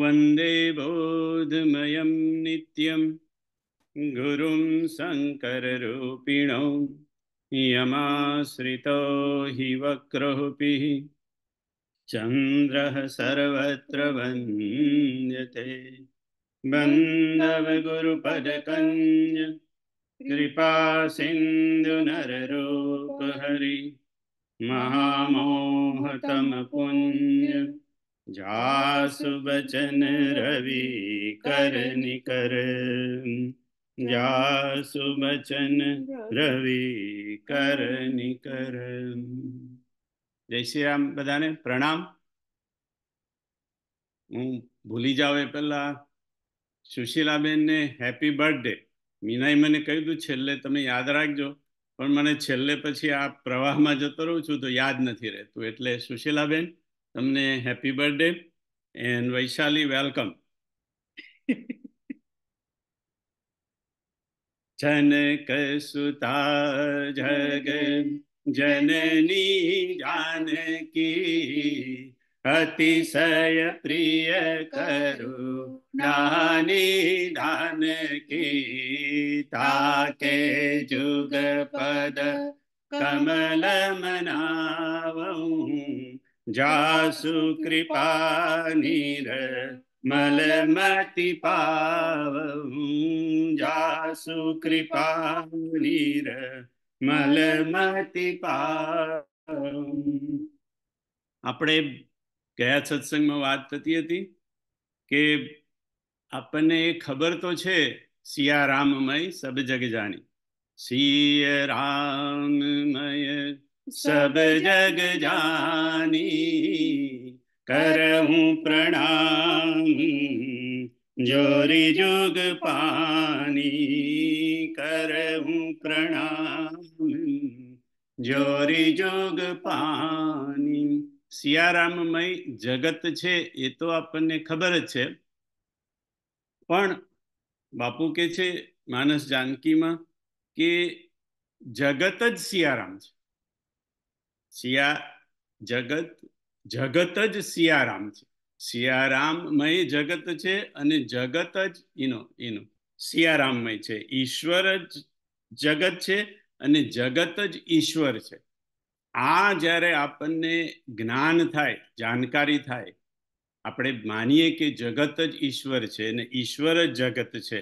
वन्दे बोधमयं नित्यं गुरुं शङ्कररूपिणौ यमाश्रितो हि वक्रोपिः चन्द्रः सर्वत्र वन्द्यते बन्धवगुरुपदकञ्ज कृपासिन्धुनररूपहरि महामोहतमपुञ्ज जासु बचन રવિ कर निकर जासु बचन रवि कर निकर જય શ્રી રામ બધાને પ્રણામ હું ભૂલી જાઉં એ પહેલા સુશીલાબેનને હેપી બર્થડે મીનાએ મને કહ્યું હતું છેલ્લે તમે યાદ રાખજો પણ મને છેલ્લે પછી આ પ્રવાહમાં જતો રહું છું તો યાદ નથી રહેતું એટલે સુશીલાબેન તમને happy birthday and Vaishali welcome જનક સુતા જગ જનની જાનકી અતિશય પ્રિય કરું નાની ધાનકી તાકે જુગ પદ કમલ મનાવું જાસુ કૃપા નીર મલમતિ પાવ જાસુ કૃપા નીર મલમતિ પાવ આપણે ગયા સત્સંગમાં વાત થતી હતી કે આપણને ખબર તો છે સિયા રામમય સબ જગ જાણી સિય રામમય सब जग जानी करहूँ प्रणाम जोरी जुग पानी करहूँ प्रणाम જોરી જોગ પાની સિયારામમય જગત છે એ તો આપણને ખબર જ છે પણ બાપુ કે છે માનસ જાનકીમાં કે જગત જ સિયારામ છે સિયા જગત જગત જ સિયારામ છે સિયારામમય જગત છે અને જગત જ એનો એનો સિયારામમય છે ઈશ્વર જ જગત છે અને જગત જ ઈશ્વર છે આ જ્યારે આપણને જ્ઞાન થાય જાણકારી થાય આપણે માનીએ કે જગત જ ઈશ્વર છે અને ઈશ્વર જ જગત છે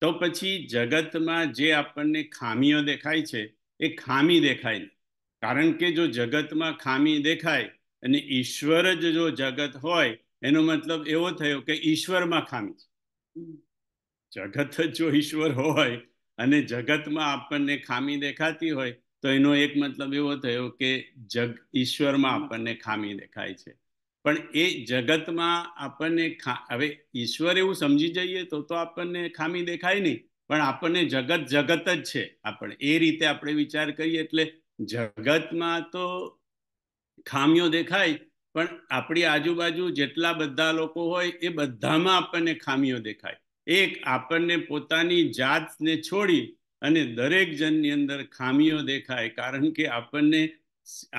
તો પછી જગતમાં જે આપણને ખામીઓ દેખાય છે એ ખામી દેખાય નહીં કારણ કે જો જગતમાં ખામી દેખાય અને ઈશ્વર જ જો જગત હોય એનો મતલબ એવો થયો કે ઈશ્વરમાં ખામી છે જગત જ જો ઈશ્વર હોય અને જગતમાં આપણને ખામી દેખાતી હોય તો એનો એક મતલબ એવો થયો કે જગ ઈશ્વરમાં આપણને ખામી દેખાય છે પણ એ જગતમાં આપણને હવે ઈશ્વર એવું સમજી જઈએ તો તો આપણને ખામી દેખાય નહીં પણ આપણને જગત જગત જ છે આપણે એ રીતે આપણે વિચાર કરીએ એટલે જગતમાં તો ખામીઓ દેખાય પણ આપણી આજુબાજુ જેટલા બધા લોકો હોય એ બધામાં આપણને ખામીઓ દેખાય એક આપણને પોતાની જાતને છોડી અને દરેક જણની અંદર ખામીઓ દેખાય કારણ કે આપણને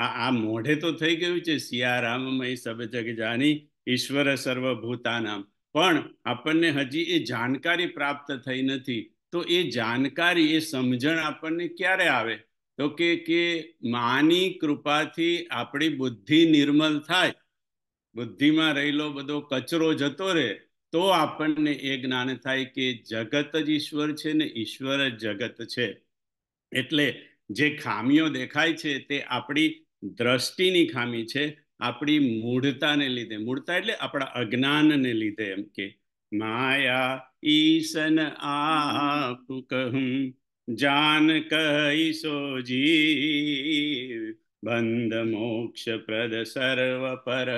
આ મોઢે તો થઈ ગયું છે સિયારામમય સબ જગ જાની ઈશ્વર સર્વભૂતાનામ પણ આપણને હજી એ જાણકારી પ્રાપ્ત થઈ નથી તો એ જાણકારી એ સમજણ આપણને ક્યારે આવે તો કે કે માની કૃપાથી આપણી બુદ્ધિ નિર્મલ થાય બુદ્ધિમાં રહેલો બધો કચરો જતો રહે તો આપણને એ જ્ઞાન થાય કે જગત જ ઈશ્વર છે ને ઈશ્વર જ જગત છે એટલે જે ખામીઓ દેખાય છે તે આપણી દ્રષ્ટિની ખામી છે આપણી મૂળતાને લીધે મૂળતા એટલે આપણા અજ્ઞાનને લીધે એમ કે માયા ઈશન આપું જાન કહી સોજી બંધ મોક્ષ પ્રદ સર્વ પર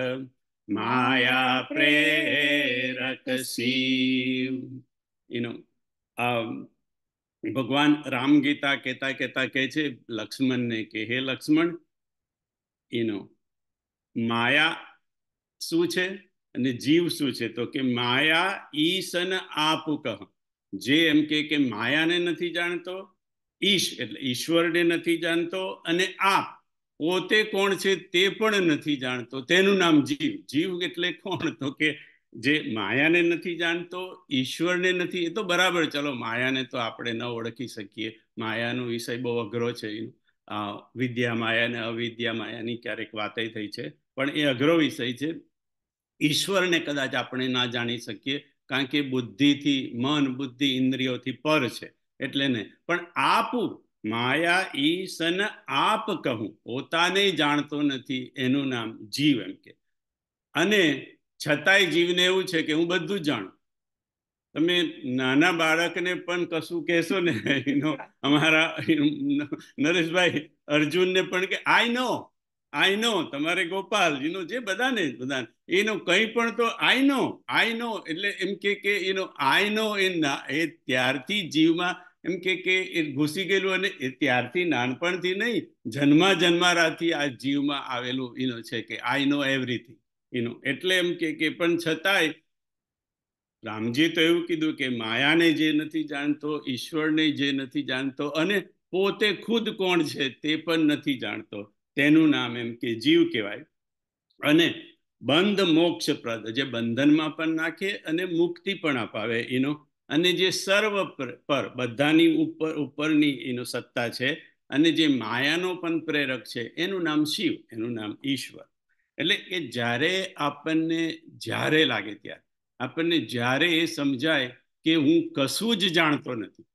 માયા પ્રેરક શિવ એનો ભગવાન રામ ગીતા કહેતા કહેતા કહે છે લક્ષ્મણને કે હે લક્ષ્મણ એનો માયા શું છે અને જીવ શું છે તો કે માયા ઈશન આપ કહ જે એમ કે કે માયાને નથી જાણતો ઈશ એટલે ઈશ્વરને નથી જાણતો અને આ પોતે કોણ છે તે પણ નથી જાણતો તેનું નામ જીવ જીવ એટલે કોણ તો કે જે માયાને નથી જાણતો ઈશ્વરને નથી એ તો બરાબર ચલો માયાને તો આપણે ન ઓળખી શકીએ માયાનો વિષય બહુ અઘરો છે વિદ્યા માયા અને અવિદ્યા માયાની ક્યારેક વાતે થઈ છે પણ એ અઘરો વિષય છે ઈશ્વરને કદાચ આપણે ના જાણી શકીએ કારણ કે બુદ્ધિથી મન બુદ્ધિ ઇન્દ્રિયોથી પર છે એટલે ને પણ આપું માયા ઈશન આપ કહું પોતાને જાણતો નથી એનું નામ જીવ એમ કે અને છતાંય જીવને એવું છે કે હું બધું જ જાણું તમે નાના બાળકને પણ કશું કહેશો ને એનો અમારા નરેશભાઈ અર્જુનને પણ કે આઈ નો આઈ નો તમારે ગોપાલજીનો જે બધાને બધાને એનો કંઈ પણ તો આઈ નો આઈ નો એટલે એમ કે કે એનો આઈ નો એ એ ત્યારથી જીવમાં એમ કે કે એ ઘૂસી ગયેલું અને એ ત્યારથી નાનપણથી નહીં જન્મા જન્મારાથી આ જીવમાં આવેલું એનો છે કે આઈ નો એવરીથિંગ એનો એટલે એમ કે કે પણ છતાંય રામજી તો એવું કીધું કે માયાને જે નથી જાણતો ઈશ્વરને જે નથી જાણતો અને પોતે ખુદ કોણ છે તે પણ નથી જાણતો તેનું નામ એમ કે જીવ કહેવાય અને બંધ મોક્ષપ્રદ જે બંધનમાં પણ નાખે અને મુક્તિ પણ અપાવે એનો અને જે સર્વ પર બધાની ઉપર ઉપરની એનો સત્તા છે અને જે માયાનો પણ પ્રેરક છે એનું નામ શિવ એનું નામ ઈશ્વર એટલે કે જ્યારે આપણને જ્યારે લાગે ત્યારે આપણને જ્યારે એ સમજાય કે હું કશું જ જાણતો નથી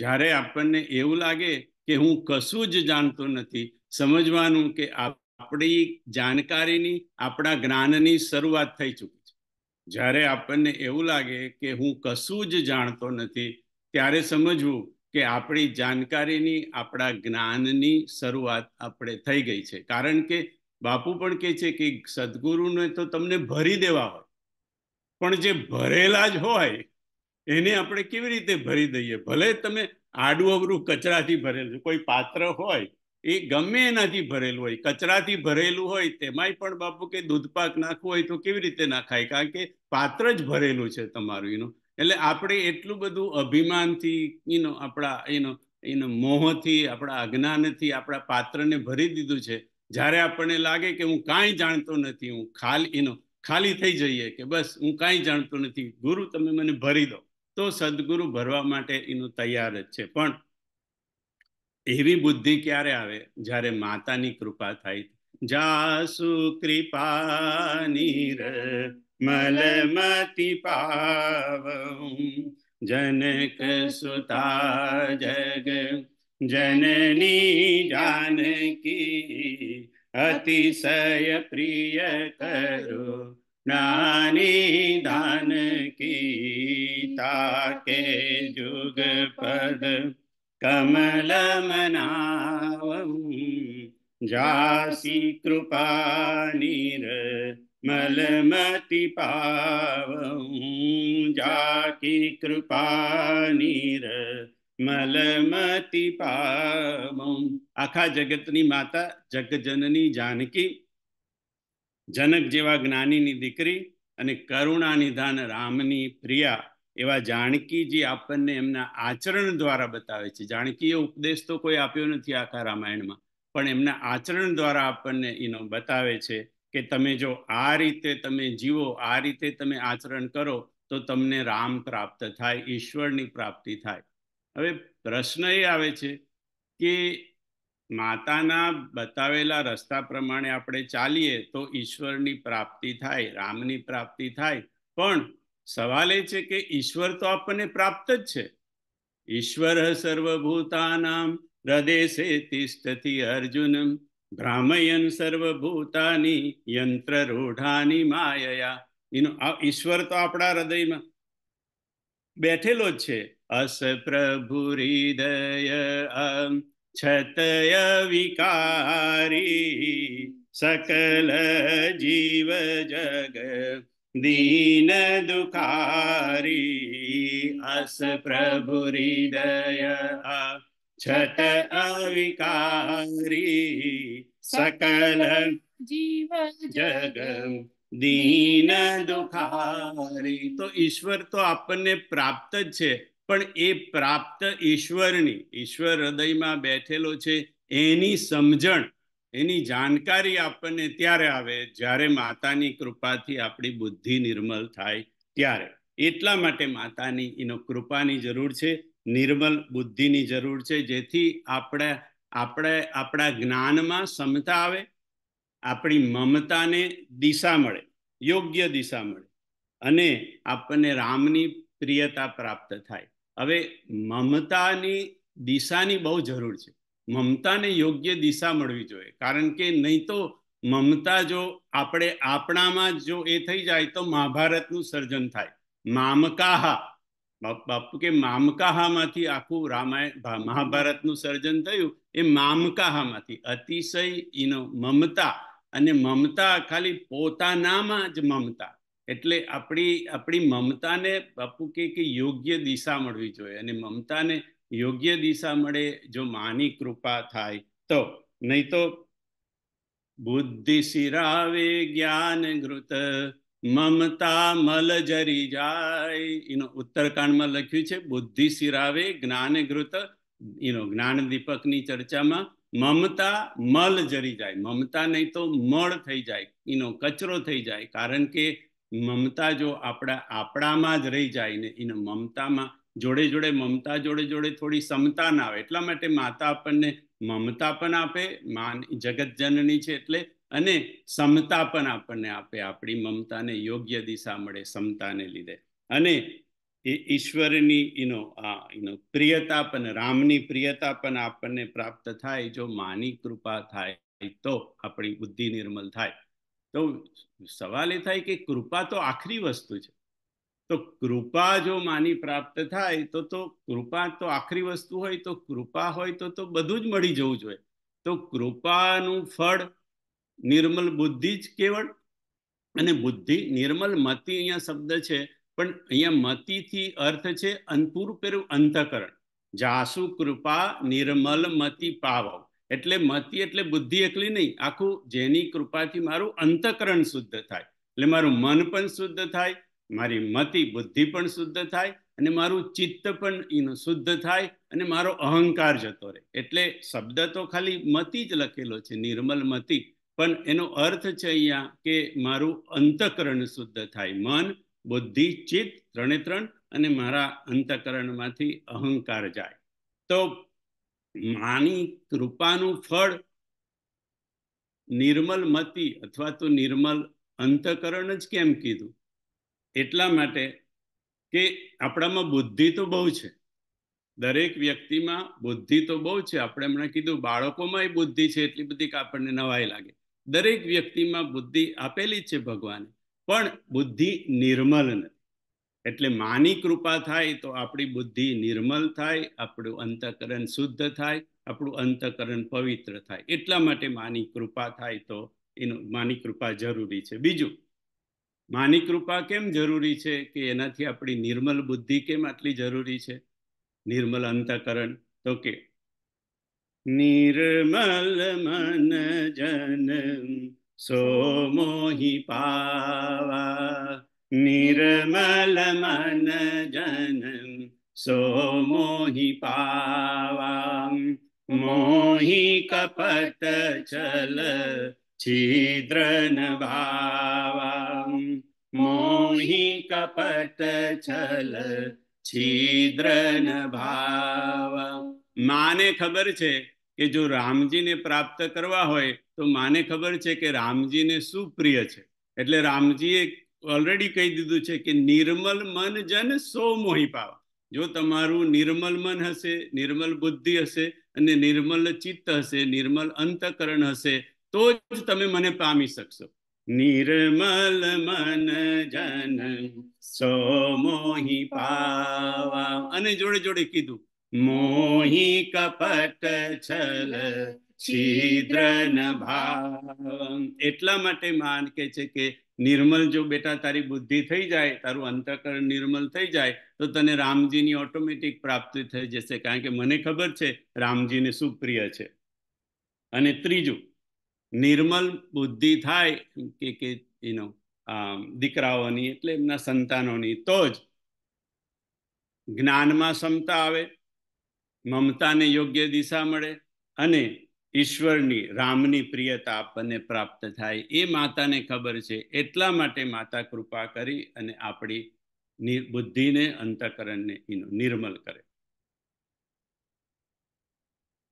જ્યારે આપણને એવું લાગે કે હું કશું જ જાણતો નથી સમજવાનું કે આપણી જાણકારીની આપણા જ્ઞાનની શરૂઆત થઈ ચૂકી છે જ્યારે આપણને એવું લાગે કે હું કશું જ જાણતો નથી ત્યારે સમજવું કે આપણી જાણકારીની આપણા જ્ઞાનની શરૂઆત આપણે થઈ ગઈ છે કારણ કે બાપુ પણ કહે છે કે સદગુરુને તો તમને ભરી દેવા હોય પણ જે ભરેલા જ હોય એને આપણે કેવી રીતે ભરી દઈએ ભલે તમે આડું અવરું કચરાથી ભરેલું કોઈ પાત્ર હોય એ ગમે એનાથી ભરેલું હોય કચરાથી ભરેલું હોય તેમાંય પણ બાપુ કે દૂધપાક નાખવું હોય તો કેવી રીતે નાખાય કારણ કે પાત્ર જ ભરેલું છે તમારું એનું એટલે આપણે એટલું બધું અભિમાનથી એનો આપણા એનો એનો મોહથી આપણા અજ્ઞાનથી આપણા પાત્રને ભરી દીધું છે જ્યારે આપણને લાગે કે હું કાંઈ જાણતો નથી હું ખાલી એનો ખાલી થઈ જઈએ કે બસ હું કાંઈ જાણતો નથી ગુરુ તમે મને ભરી દો તો સદગુરુ ભરવા માટે એનું તૈયાર જ છે પણ એવી બુદ્ધિ ક્યારે આવે જ્યારે માતાની કૃપા થાય જાસુ કૃપા નીર મલમતી પાવું જનક સુતા જગ જનની જાનકી અતિશય પ્રિય કરો નાની દાન કી તાકે જુગ પદ कमलमनावम् जासि कृपा मलमति पावम् जाकी कृपा नीर मलमति पावम् આખા જગતની માતા જગજનની જાનકી જનક જેવા જ્ઞાનીની દીકરી અને કરુણા નિધાન રામની પ્રિયા એવા જાણકીજી આપણને એમના આચરણ દ્વારા બતાવે છે જાણકીએ ઉપદેશ તો કોઈ આપ્યો નથી આખા રામાયણમાં પણ એમના આચરણ દ્વારા આપણને એનો બતાવે છે કે તમે જો આ રીતે તમે જીવો આ રીતે તમે આચરણ કરો તો તમને રામ પ્રાપ્ત થાય ઈશ્વરની પ્રાપ્તિ થાય હવે પ્રશ્ન એ આવે છે કે માતાના બતાવેલા રસ્તા પ્રમાણે આપણે ચાલીએ તો ઈશ્વરની પ્રાપ્તિ થાય રામની પ્રાપ્તિ થાય પણ સવાલ એ છે કે ઈશ્વર તો આપણને પ્રાપ્ત જ છે ઈશ્વર સર્વભૂતાનામ હૃદેશે તિષ્ઠતિ અર્જુન ભ્રામયન સર્વભૂતાની યંત્ર રૂઢાની માયા એનો આ ઈશ્વર તો આપણા હૃદયમાં બેઠેલો જ છે અસ પ્રભુ હૃદય છતય વિકારી સકલ જીવ જગ दीन दुखारी अस प्रभु हृदय છત અવિકારી सकल જીવ जग દીન દુખારી તો ઈશ્વર તો આપણને પ્રાપ્ત જ છે પણ એ પ્રાપ્ત ઈશ્વરની ઈશ્વર હૃદયમાં બેઠેલો છે એની સમજણ એની જાણકારી આપણને ત્યારે આવે જ્યારે માતાની કૃપાથી આપણી બુદ્ધિ નિર્મલ થાય ત્યારે એટલા માટે માતાની એનો કૃપાની જરૂર છે નિર્મલ બુદ્ધિની જરૂર છે જેથી આપણે આપણે આપણા જ્ઞાનમાં સમતા આવે આપણી મમતાને દિશા મળે યોગ્ય દિશા મળે અને આપણને રામની પ્રિયતા પ્રાપ્ત થાય હવે મમતાની દિશાની બહુ જરૂર છે મમતાને યોગ્ય દિશા મળવી જોઈએ કારણ કે નહીં તો મમતા જો આપણે આપણામાં જો એ થઈ જાય તો મહાભારતનું સર્જન થાય મામકાહા બાપુ કે મામકાહામાંથી આખું રામાયણ મહાભારતનું સર્જન થયું એ મામકાહામાંથી અતિશય એનો મમતા અને મમતા ખાલી પોતાનામાં જ મમતા એટલે આપણી આપણી મમતાને બાપુ કે યોગ્ય દિશા મળવી જોઈએ અને મમતાને યોગ્ય દિશા મળે જો માની કૃપા થાય તો નહીં તો બુદ્ધિ શિરાવે જ્ઞાન ઘૃત મમતા મલ જરી જાય એનો ઉત્તરકાંડમાં લખ્યું છે બુદ્ધિ શિરાવે જ્ઞાન ઘૃત એનો જ્ઞાન દીપકની ચર્ચામાં મમતા મલ જરી જાય મમતા નહીં તો મળ થઈ જાય એનો કચરો થઈ જાય કારણ કે મમતા જો આપણા આપણામાં જ રહી જાય ને એને મમતામાં જોડે જોડે મમતા જોડે જોડે થોડી સમતા ના આવે એટલા માટે માતા આપણને મમતા પણ આપે માન જગત જનની છે એટલે અને સમતા પણ આપણને આપે આપણી મમતાને યોગ્ય દિશા મળે સમતાને લીધે અને ઈશ્વરની એનો એનો પ્રિયતા પણ રામની પ્રિયતા પણ આપણને પ્રાપ્ત થાય જો માની કૃપા થાય તો આપણી બુદ્ધિ નિર્મલ થાય તો સવાલ એ થાય કે કૃપા તો આખરી વસ્તુ છે તો કૃપા જો માની પ્રાપ્ત થાય તો તો કૃપા તો આખરી વસ્તુ હોય તો કૃપા હોય તો તો બધું જ મળી જવું જોઈએ તો કૃપાનું ફળ નિર્મલ બુદ્ધિ જ કેવળ અને બુદ્ધિ નિર્મલ મતિ અહીંયા શબ્દ છે પણ અહીંયા મતિથી અર્થ છે અંતપૂર પેરું અંતકરણ જાસુ કૃપા નિર્મલ મતિ પાવવ એટલે મતિ એટલે બુદ્ધિ એકલી નહીં આખું જેની કૃપાથી મારું અંતકરણ શુદ્ધ થાય એટલે મારું મન પણ શુદ્ધ થાય મારી મતિ બુદ્ધિ પણ શુદ્ધ થાય અને મારું ચિત્ત પણ શુદ્ધ થાય અને મારો અહંકાર જતો રહે એટલે શબ્દ તો ખાલી મતિ જ લખેલો છે નિર્મલ મતિ પણ એનો અર્થ છે અહીંયા કે મારું અંતકરણ શુદ્ધ થાય મન બુદ્ધિ ચિત્ત ત્રણે ત્રણ અને મારા અંતકરણમાંથી અહંકાર જાય તો માની કૃપાનું ફળ નિર્મલ મતિ અથવા તો નિર્મલ અંતકરણ જ કેમ કીધું એટલા માટે કે આપણામાં બુદ્ધિ તો બહુ છે દરેક વ્યક્તિમાં બુદ્ધિ તો બહુ છે આપણે હમણાં કીધું બાળકોમાં એ બુદ્ધિ છે એટલી બધી કે આપણને નવાઈ લાગે દરેક વ્યક્તિમાં બુદ્ધિ આપેલી જ છે ભગવાને પણ બુદ્ધિ નિર્મલ નથી એટલે માની કૃપા થાય તો આપણી બુદ્ધિ નિર્મલ થાય આપણું અંતઃકરણ શુદ્ધ થાય આપણું અંતઃકરણ પવિત્ર થાય એટલા માટે માની કૃપા થાય તો એનું માની કૃપા જરૂરી છે બીજું માની કૃપા કેમ જરૂરી છે કે એનાથી આપણી નિર્મલ બુદ્ધિ કેમ આટલી જરૂરી છે નિર્મલ અંતકરણ તો કે નિર્મલ મન જન સોમોહી પાવા નિર્મલ મન જન સોમોહી પાવા મોહી કપટ ચલ छिद्रन भावा मोहि कपट छल छिद्रन भावा માને ખબર છે કે જો રામજીને પ્રાપ્ત કરવા હોય તો માને ખબર છે કે રામજીને શું પ્રિય છે એટલે રામજીએ ઓલરેડી કહી દીધું છે કે નિર્મલ મન જન સો મોહી પાવા જો તમારું નિર્મલ મન હશે નિર્મલ બુદ્ધિ હશે અને નિર્મલ ચિત્ત હશે નિર્મલ અંતકરણ હશે તો જ તમે મને પામી શકશો નિર્મલ મન જન સો મોહી પાવા અને જોડે જોડે કીધું મોહી કપટ છલ ભાવ એટલા માટે માન કે છે કે નિર્મલ જો બેટા તારી બુદ્ધિ થઈ જાય તારું અંતકરણ નિર્મલ થઈ જાય તો તને રામજીની ઓટોમેટિક પ્રાપ્તિ થઈ જશે કારણ કે મને ખબર છે રામજીને સુપ્રિય છે અને ત્રીજું નિર્મલ બુદ્ધિ થાય કે કે એનો દીકરાઓની એટલે એમના સંતાનોની તો જ જ્ઞાનમાં ક્ષમતા આવે મમતાને યોગ્ય દિશા મળે અને ઈશ્વરની રામની પ્રિયતા આપણને પ્રાપ્ત થાય એ માતાને ખબર છે એટલા માટે માતા કૃપા કરી અને આપણી બુદ્ધિને અંતકરણને એનું નિર્મલ કરે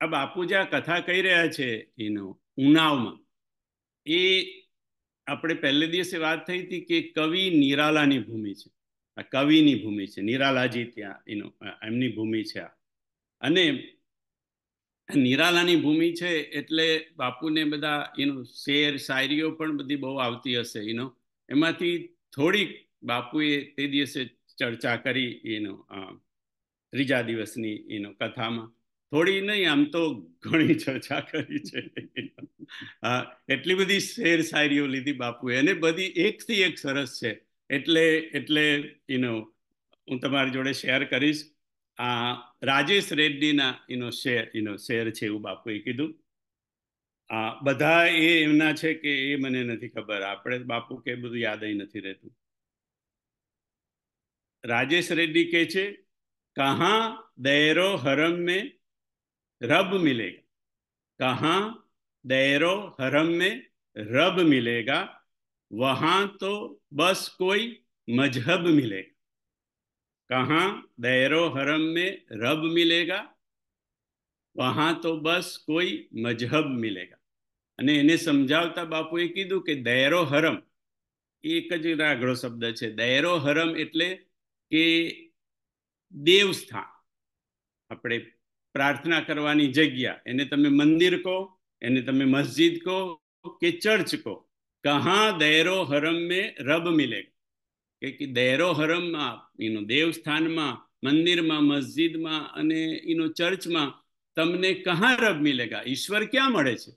આ બાપુ આ કથા કહી રહ્યા છે એનું ઉનાવમાં એ આપણે પહેલે દિવસે વાત થઈ હતી કે કવિ નિરાલાની ભૂમિ છે આ કવિની ભૂમિ છે નિરાલાજી ત્યાં એનો એમની ભૂમિ છે આ અને નિરાલાની ભૂમિ છે એટલે બાપુને બધા એનો શેર શાયરીઓ પણ બધી બહુ આવતી હશે એનો એમાંથી થોડીક બાપુએ તે દિવસે ચર્ચા કરી એનો ત્રીજા દિવસની એનો કથામાં થોડી નહીં આમ તો ઘણી ચર્ચા કરી છે એટલી બધી શેર શાયરીઓ લીધી બાપુએ અને બધી એકથી એક સરસ છે એટલે એટલે એનો હું તમારી જોડે શેર કરીશ આ રાજેશ રેડ્ડીના એનો શેર એનો શેર છે એવું બાપુએ કીધું આ બધા એ એમના છે કે એ મને નથી ખબર આપણે બાપુ કે બધું યાદ નથી રહેતું રાજેશ રેડ્ડી કે છે કહા દહેરો હરમ મેં रब मिलेगा कहाँ दैरो हरम में रब मिलेगा वहाँ तो बस कोई मजहब मिलेगा कहाँ दैरो हरम में रब मिलेगा वहाँ तो बस कोई મજહબ મિલેગા અને એને સમજાવતા બાપુએ કીધું કે દૈરો હરમ એક જ રાઘડો શબ્દ છે દૈરો હરમ એટલે કે દેવસ્થાન આપણે પ્રાર્થના કરવાની જગ્યા એને તમે મંદિર કહો એને તમે મસ્જિદ કહો કે ચર્ચ કહો કહા દહેરો હરમ મેં રબ મિલેગા કે દહેરો હરમમાં એનો દેવસ્થાનમાં મંદિરમાં મસ્જિદમાં અને એનો ચર્ચમાં તમને કહા રબ મિલેગા ઈશ્વર ક્યાં મળે છે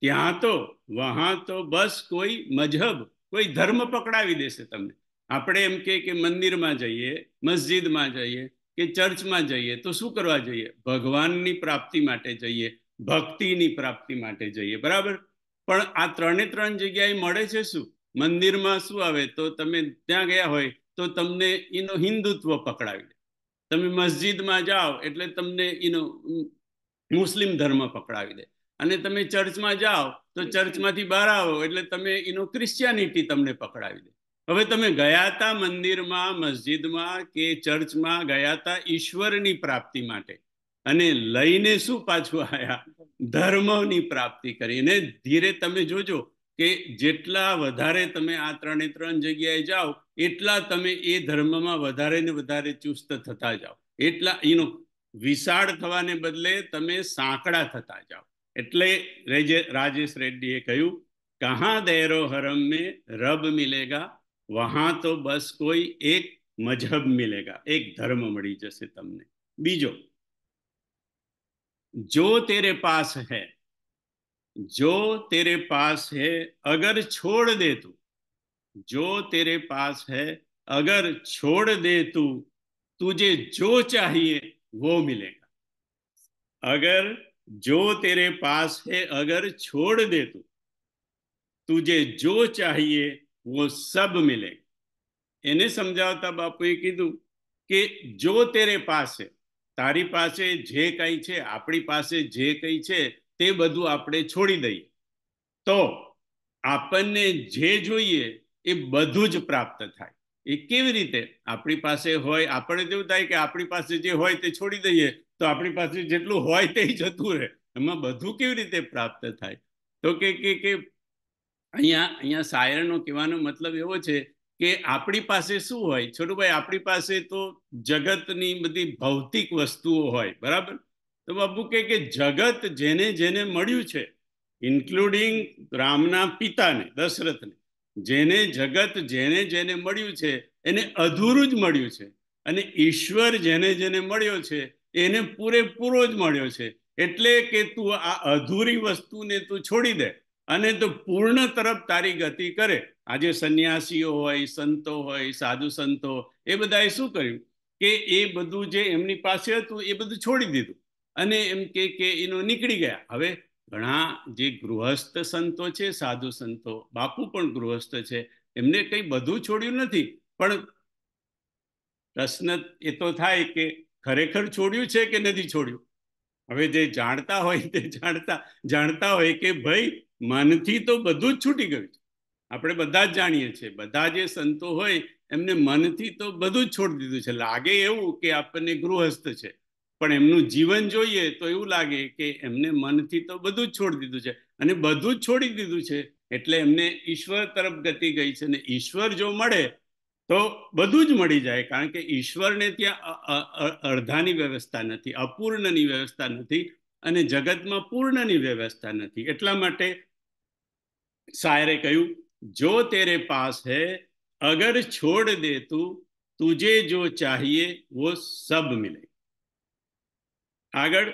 ત્યાં તો વહાં તો બસ કોઈ મજહબ કોઈ ધર્મ પકડાવી દેશે તમને આપણે એમ કે મંદિરમાં જઈએ મસ્જિદમાં જઈએ કે ચર્ચમાં જઈએ તો શું કરવા જઈએ ભગવાનની પ્રાપ્તિ માટે જઈએ ભક્તિની પ્રાપ્તિ માટે જઈએ બરાબર પણ આ ત્રણે ત્રણ જગ્યાએ મળે છે શું મંદિરમાં શું આવે તો તમે ત્યાં ગયા હોય તો તમને એનો હિન્દુત્વ પકડાવી દે તમે મસ્જિદમાં જાઓ એટલે તમને એનો મુસ્લિમ ધર્મ પકડાવી દે અને તમે ચર્ચમાં જાઓ તો ચર્ચમાંથી બહાર આવો એટલે તમે એનો ક્રિશ્ચિયાનિટી તમને પકડાવી દે અવે તમે ગયાતા મંદિર માં મસ્જિદ માં કે ચર્ચ માં ગયાતા ઈશ્વર ની પ્રાપ્તિ માટે અને લઈને શું પાછો આયા ધર્મો ની પ્રાપ્તિ કરીને ધીરે તમે જોજો કે જેટલા વધારે તમે આ ત્રણ ને ત્રણ જગ્યાએ जाओ એટલા તમે એ ધર્મ માં વધારે ને વધારે ચુસ્ત થતા જાવ એટલા ઈનો વિષાડ થવા ને બદલે તમે સાંકડા થતા જાવ એટલે રેજે રાજેશ રેડડી એ કયું કહા દેરો હરમ મે রব મિલેગા वहां तो बस कोई एक मजहब मिलेगा एक धर्म मड़ी जैसे तमने बीजो जो तेरे पास है जो तेरे पास है अगर छोड़ दे तू जो तेरे पास है अगर छोड़ दे तू तुझे जो चाहिए वो मिलेगा अगर जो तेरे पास है अगर छोड़ दे तू तुझे जो चाहिए બસ સાબ મળે એને સમજાવતા બાપુએ કીધું કે જો तेरे पास તારી પાસે જે કંઈ છે આપણી પાસે જે કંઈ છે તે બધું આપણે છોડી દઈએ તો આપણને જે જોઈએ એ બધું જ પ્રાપ્ત થાય એ કેવી રીતે આપણી પાસે હોય આપણે તેું થાય કે આપણી પાસે જે હોય તે છોડી દઈએ તો આપણી પાસે જેટલું હોય તે જતું રહે એમાં બધું કેવી રીતે પ્રાપ્ત થાય તો કે કે કે અહીંયા અહીંયા શાયરનો કહેવાનો મતલબ એવો છે કે આપણી પાસે શું હોય ભાઈ આપણી પાસે તો જગતની બધી ભૌતિક વસ્તુઓ હોય બરાબર તો બાપુ કે જગત જેને જેને મળ્યું છે ઇન્ક્લુડિંગ રામના પિતાને દશરથને જેને જગત જેને જેને મળ્યું છે એને અધૂરું જ મળ્યું છે અને ઈશ્વર જેને જેને મળ્યો છે એને પૂરેપૂરો જ મળ્યો છે એટલે કે તું આ અધૂરી વસ્તુને તું છોડી દે અને તો પૂર્ણ તરફ તારી ગતિ કરે આજે સંન્યાસીઓ હોય સંતો હોય સાધુ સંતો એ બધાએ શું કર્યું કે એ બધું જે એમની પાસે હતું એ બધું છોડી દીધું અને એમ કે કે એનો નીકળી ગયા હવે ઘણા જે ગૃહસ્થ સંતો છે સાધુ સંતો બાપુ પણ ગૃહસ્થ છે એમને કંઈ બધું છોડ્યું નથી પણ પ્રશ્ન એ તો થાય કે ખરેખર છોડ્યું છે કે નથી છોડ્યું હવે જે જાણતા હોય તે જાણતા જાણતા હોય કે ભાઈ મનથી તો બધું જ છૂટી ગયું આપણે બધા જ જાણીએ છીએ બધા જે સંતો હોય એમને મનથી તો બધું જ છોડી દીધું છે લાગે એવું કે આપણને ગૃહસ્થ છે પણ એમનું જીવન જોઈએ તો એવું લાગે કે એમને મનથી તો બધું જ છોડી દીધું છે અને બધું જ છોડી દીધું છે એટલે એમને ઈશ્વર તરફ ગતિ ગઈ છે ને ઈશ્વર જો મળે તો બધું જ મળી જાય કારણ કે ઈશ્વરને ત્યાં અડધાની વ્યવસ્થા નથી અપૂર્ણની વ્યવસ્થા નથી અને જગતમાં પૂર્ણની વ્યવસ્થા નથી એટલા માટે शायरे कहू जो तेरे पास है अगर छोड़ दे तू तु, तुझे जो चाहिए वो सब मिले अगर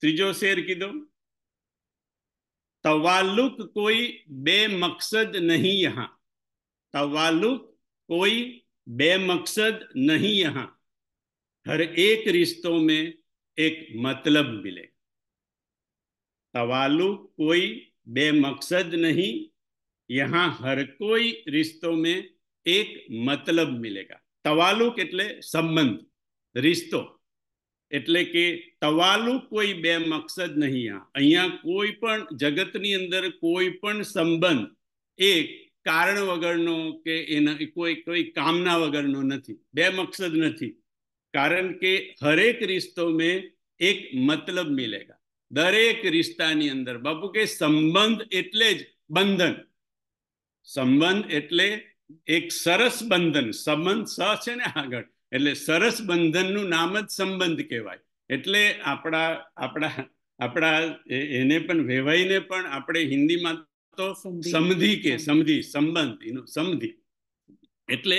त्रिजो शेर की दो तवालुक कोई बेमकसद नहीं यहां तवालुक कोई बेमकसद नहीं यहां हर एक रिश्तों में एक मतलब मिले तवालुक कोई बे मकसद नहीं यहां हर कोई रिश्तों में एक मतलब मिलेगा तवालुक એટલે संबंध रिश्तों એટલે કે તવાલુક કોઈ બે મકસદ નહીં આ અહીંયા કોઈ પણ જગતની અંદર કોઈ પણ સંબંધ એક કારણ વગરનો કે એ કોઈ કોઈ કામના વગરનો નથી બે મકસદ નથી કારણ કે દરેક रिश्तों में एक मतलब मिलेगा દરેક રિશ્તાની અંદર બાપુ કે સંબંધ એટલે જ બંધન સંબંધ એટલે એક સરસ બંધન સંબંધ સ છે ને આગળ એટલે સરસ બંધનનું નામ જ સંબંધ કહેવાય એટલે આપણા આપણા આપણા એને પણ વેવાઈને પણ આપણે હિન્દીમાં તો સમધી કે સમધી સંબંધ એનું સમધી એટલે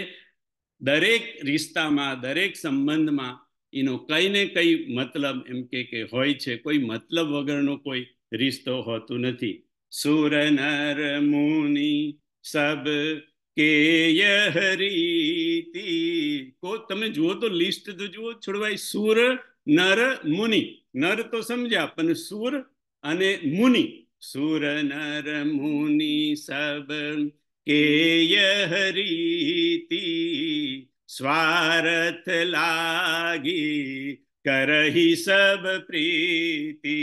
દરેક રિશ્તામાં દરેક સંબંધમાં એનો કંઈ ને કંઈ મતલબ એમ કે કે હોય છે કોઈ મતલબ વગરનો કોઈ રિશ્તો હોતું નથી સુર નર મુનિ સબ કે રીતિ કો તમે જુઓ તો લિસ્ટ તો જુઓ છોડવાય સુર નર મુનિ નર તો સમજ્યા પણ સુર અને મુનિ સુર નર મુનિ સબ કે યહ સ્વાર્થ લાગી કરહી સબ પ્રીતિ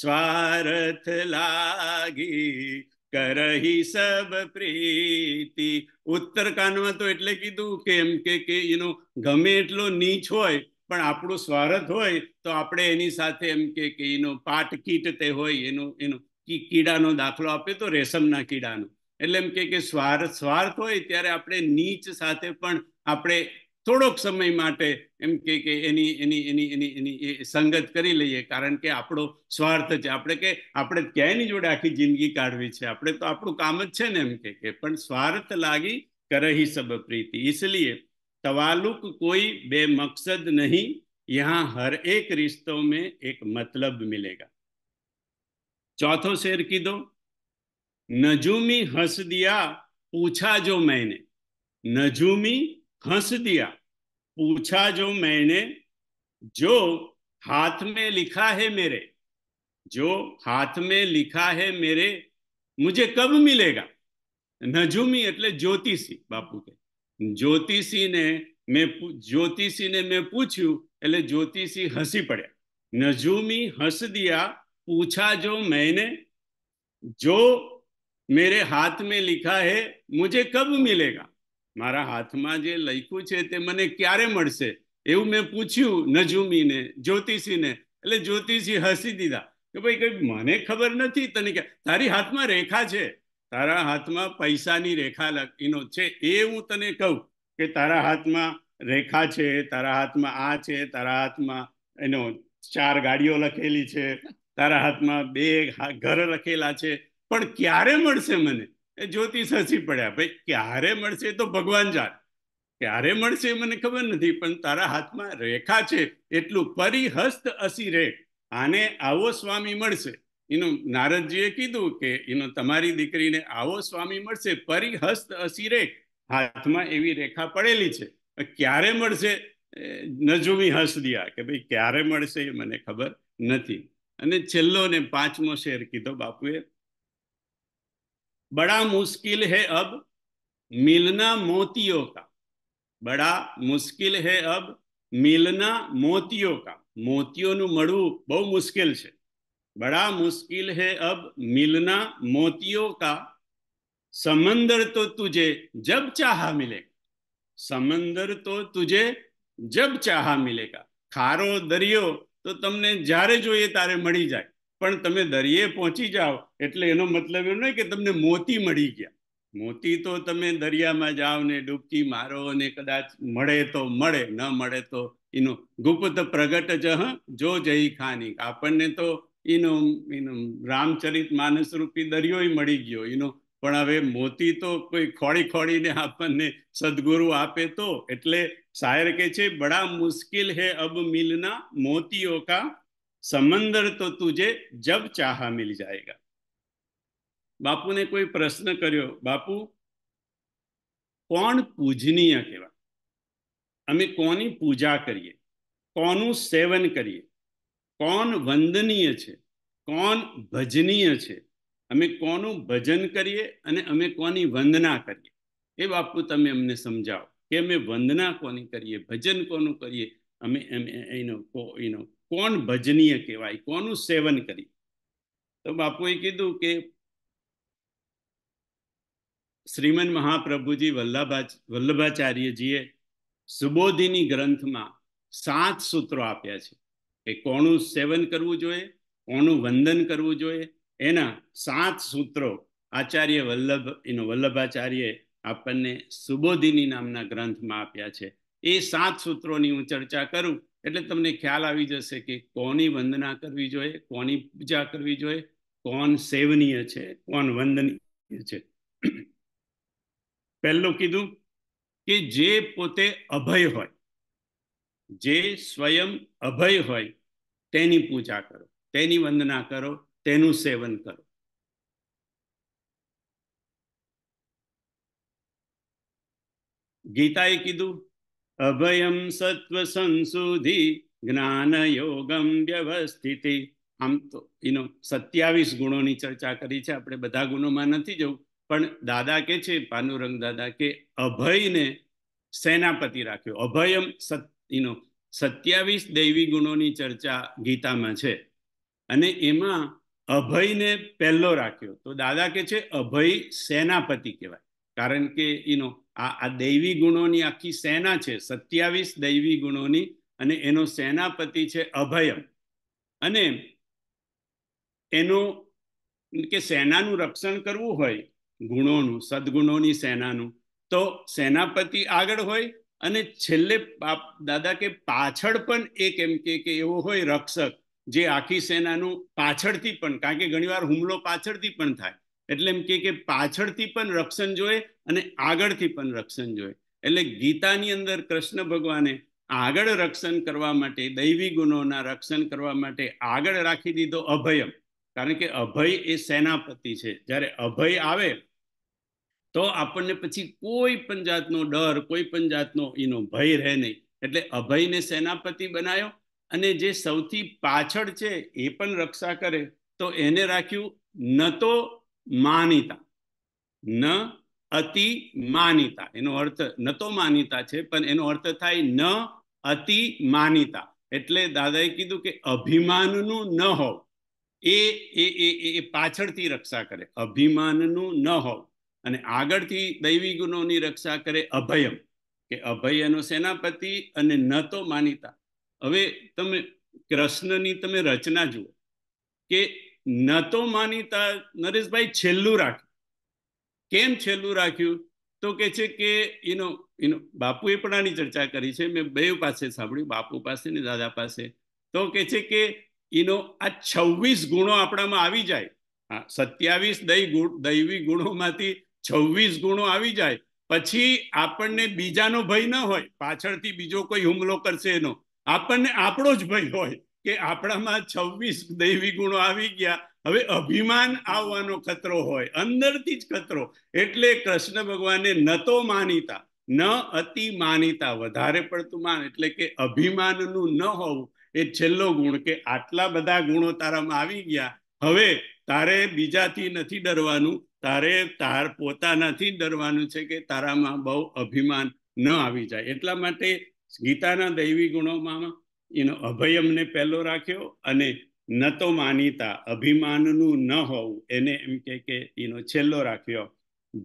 સ્વાર્થ લાગી કરહી સબ પ્રીતિ ઉત્તર ઉત્તરકાંડમાં તો એટલે કીધું કે એમ કે કે એનો ગમે એટલો નીચ હોય પણ આપણું સ્વાર્થ હોય તો આપણે એની સાથે એમ કે એનો પાટ કીટ તે હોય એનો એનો કીડાનો દાખલો આપે તો રેશમના કીડાનો એટલે એમ કે સ્વાર્થ સ્વાર્થ હોય ત્યારે આપણે નીચ સાથે પણ આપણે થોડોક સમય માટે એમ કે કે એની એની એની એની એની એ સંગત કરી લઈએ કારણ કે આપણો સ્વાર્થ છે આપણે કે આપણે ક્યાંયની જોડે આખી જિંદગી કાઢવી છે આપણે તો આપણું કામ જ છે ને એમ કે કે પણ સ્વાર્થ લાગી કરહી સબ પ્રીતિ इसलिए तवालुक कोई बेमकसद नहीं यहाँ हर एक रिश्तों में एक मतलब मिलेगा चौथो शेर की दो नजूमी हंस दिया पूछा जो मैंने नजूमी हंस दिया पूछा जो मैंने जो हाथ में लिखा है मेरे जो हाथ में लिखा है मेरे मुझे कब मिलेगा नजूमी एटले ज्योतिषी बापू के ज्योतिषी ने मैं ज्योतिषी ने मैं पूछू एले ज्योतिषी हंसी पड़े नजूमी हंस दिया पूछा जो मैंने जो મેરે હાથ મેં લીખા હે મુજે કબ મિલેગા મારા હાથમાં જે લખ્યું છે તે મને ક્યારે મળશે એવું મેં પૂછ્યું નજુમીને જ્યોતિષીને એટલે જ્યોતિષી હસી દીધા કે ભાઈ કઈ મને ખબર નથી તને કે તારી હાથમાં રેખા છે તારા હાથમાં પૈસાની રેખા લખીનો છે એ હું તને કહું કે તારા હાથમાં રેખા છે તારા હાથમાં આ છે તારા હાથમાં એનો ચાર ગાડીઓ લખેલી છે તારા હાથમાં બે ઘર લખેલા છે પણ ક્યારે મળશે મને એ જ્યોતિષ હસી પડ્યા ભાઈ ક્યારે મળશે તો ભગવાન જાણ ક્યારે મળશે મને ખબર નથી પણ તારા હાથમાં રેખા છે એટલું પરિહસ્ત અસી રે આને આવો સ્વામી મળશે એનું નારદજીએ કીધું કે એનો તમારી દીકરીને આવો સ્વામી મળશે પરિહસ્ત અસી રે હાથમાં એવી રેખા પડેલી છે ક્યારે મળશે નજુમી હસદિયા કે ભાઈ ક્યારે મળશે એ મને ખબર નથી અને છેલ્લો ને પાંચમો શેર કીધો બાપુએ बड़ा मुश्किल है अब मिलना मोतियों का बड़ा मुश्किल है अब मिलना मोतियों का મોતિયોનું મળવું બહુ મુશ્કેલ છે બડા મુશ્કિલ હે અબ મિલના મોતિયો કા સમંદર તો તુજે જબ ચાહા મિલેગા સમંદર તો તુજે જબ ચાહા મિલેગા ખારો દરિયો તો તમને જ્યારે જોઈએ ત્યારે મળી જાય પણ તમે દરિયે પહોંચી જાઓ એટલે એનો મતલબ એવો નહીં કે તમને મોતી મળી ગયા મોતી તો તમે દરિયામાં જાઓ ને ડૂબકી મારો ને કદાચ મળે તો મળે ન મળે તો એનો ગુપ્ત પ્રગટ જહ જો જઈ ખાની આપણને તો એનો એનો રામચરિત માનસ રૂપી દરિયો મળી ગયો એનો પણ હવે મોતી તો કોઈ ખોળી ખોળીને આપણને સદગુરુ આપે તો એટલે શાયર કે છે બડા મુશ્કિલ હે અબ મિલના મોતીઓ કા समंदर तो तुझे जब चाह मिल जाएगा બાપુ કોઈ પ્રશ્ન કર્યો બાપુ કોણ પૂજનીય કહેવાય અમે કોની પૂજા કરીએ કોનું સેવન કરીએ કોણ વંદનીય છે કોણ ભજનીય છે અમે કોનું ભજન કરીએ અને અમે કોની વંદના કરીએ એ બાપુ તમે અમને સમજાવો કે અમે વંદના કોની કરીએ ભજન કોનું કરીએ અમે એમ એનો એનો કોણ ભજનીય કહેવાય કોનું સેવન કરી તો બાપુએ કીધું કે શ્રીમન મહાપ્રભુજી વલ્લભા વલ્લભાચાર્યજીએ સુબોધિની ગ્રંથમાં સાત સૂત્રો આપ્યા છે કે કોણું સેવન કરવું જોઈએ કોનું વંદન કરવું જોઈએ એના સાત સૂત્રો આચાર્ય વલ્લભ એનો વલ્લભાચાર્યે આપણને સુબોધિની નામના ગ્રંથમાં આપ્યા છે એ સાત સૂત્રોની હું ચર્ચા કરું એટલે તમને ખ્યાલ આવી જશે કે કોની વંદના કરવી જોઈએ કોની પૂજા કરવી જોઈએ કોણ સેવનીય છે કોણ વંદનીય છે પહેલું કીધું કે જે પોતે અભય હોય જે સ્વયં અભય હોય તેની પૂજા કરો તેની વંદના કરો તેનું સેવન કરો ગીતાએ કીધું અભયમ સત્વ સંશુધિ જ્ઞાન યોગમ વ્યવસ્થિતિ આમ તો એનો સત્યાવીસ ગુણોની ચર્ચા કરી છે આપણે બધા ગુણોમાં નથી જવું પણ દાદા કે છે પાનુરંગ દાદા કે અભયને સેનાપતિ રાખ્યો અભયમ સત સત્યાવીસ દૈવી ગુણોની ચર્ચા ગીતામાં છે અને એમાં અભયને પહેલો રાખ્યો તો દાદા કે છે અભય સેનાપતિ કહેવાય કારણ કે એનો આ આ દૈવી ગુણોની આખી સેના છે સત્યાવીસ દૈવી ગુણોની અને એનો સેનાપતિ છે અભયમ અને એનો કે સેનાનું રક્ષણ કરવું હોય ગુણોનું સદગુણોની સેનાનું તો સેનાપતિ આગળ હોય અને છેલ્લે દાદા કે પાછળ પણ એક એમ કે એવો હોય રક્ષક જે આખી સેનાનું પાછળથી પણ કારણ કે ઘણીવાર હુમલો પાછળથી પણ થાય એટલે એમ કે પાછળથી પણ રક્ષણ જોઈએ અને આગળથી પણ રક્ષણ જોઈએ એટલે ગીતાની અંદર કૃષ્ણ ભગવાને આગળ રક્ષણ કરવા માટે દૈવી ગુણોના રક્ષણ કરવા માટે આગળ રાખી દીધો અભય કારણ કે અભય એ સેનાપતિ છે જ્યારે અભય આવે તો આપણને પછી કોઈ પણ જાતનો ડર કોઈ પણ જાતનો એનો ભય રહે નહીં એટલે અભયને સેનાપતિ બનાવ્યો અને જે સૌથી પાછળ છે એ પણ રક્ષા કરે તો એને રાખ્યું ન તો માનીતા ન અતિ માનીતા એનો અર્થ ન તો માનીતા છે પણ એનો અર્થ થાય ન અતિ માનીતા એટલે દાદાએ કીધું કે અભિમાનનું ન હોવ એ એ એ એ પાછળથી રક્ષા કરે અભિમાનનું ન હોવ અને આગળથી દૈવી ગુણોની રક્ષા કરે અભયમ કે અભયનો સેનાપતિ અને ન તો માનીતા હવે તમે કૃષ્ણની તમે રચના જુઓ કે ન તો માનીતા નરેશભાઈ છેલ્લું રાખ્યું કેમ છેલ્લું રાખ્યું તો કે છે કે એનો એનો બાપુએ પણ આની ચર્ચા કરી છે મેં બે પાસે સાંભળ્યું બાપુ પાસે ને દાદા પાસે તો કે છે કે એનો આ છવ્વીસ ગુણો આપણામાં આવી જાય હા સત્યાવીસ દૈ ગુણ દૈવી ગુણોમાંથી છવ્વીસ ગુણો આવી જાય પછી આપણને બીજાનો ભય ન હોય પાછળથી બીજો કોઈ હુમલો કરશે એનો આપણને આપણો જ ભય હોય કે આપણામાં છવ્વીસ દૈવી ગુણો આવી ગયા હવે અભિમાન આવવાનો ખતરો હોય અંદરથી જ ખતરો એટલે કૃષ્ણ ભગવાને ન તો માનીતા ન અતિ માનીતા વધારે પડતું માન એટલે કે અભિમાનનું ન હોવું એ છેલ્લો ગુણ કે આટલા બધા ગુણો તારામાં આવી ગયા હવે તારે બીજાથી નથી ડરવાનું તારે તાર પોતાનાથી ડરવાનું છે કે તારામાં બહુ અભિમાન ન આવી જાય એટલા માટે ગીતાના દૈવી ગુણોમાં એનો અભયમને પહેલો રાખ્યો અને ન તો માનીતા અભિમાનનું ન હોવું એને એમ કે એનો છેલ્લો રાખ્યો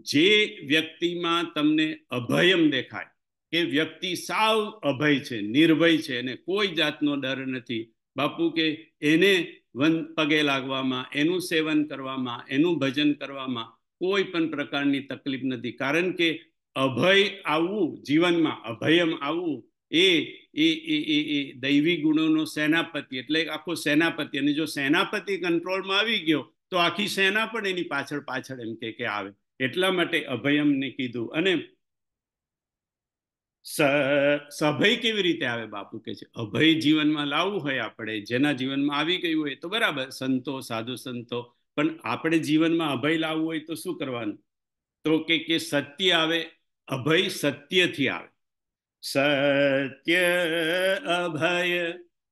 જે વ્યક્તિમાં તમને અભયમ દેખાય કે વ્યક્તિ સાવ અભય છે નિર્ભય છે અને કોઈ જાતનો ડર નથી બાપુ કે એને વન પગે લાગવામાં એનું સેવન કરવામાં એનું ભજન કરવામાં કોઈ પણ પ્રકારની તકલીફ નથી કારણ કે અભય આવવું જીવનમાં અભયમ આવવું એ એ એ એ એ દૈવી ગુણોનો સેનાપતિ એટલે આખો સેનાપતિ અને જો સેનાપતિ કંટ્રોલમાં આવી ગયો તો આખી સેના પણ એની પાછળ પાછળ એમ કે કે આવે એટલા માટે અભયમને કીધું અને સભય કેવી રીતે આવે બાપુ કે છે અભય જીવનમાં લાવવું હોય આપણે જેના જીવનમાં આવી ગયું હોય તો બરાબર સંતો સાધુ સંતો પણ આપણે જીવનમાં અભય લાવવું હોય તો શું કરવાનું તો કે કે સત્ય આવે અભય સત્યથી આવે सत्य अभय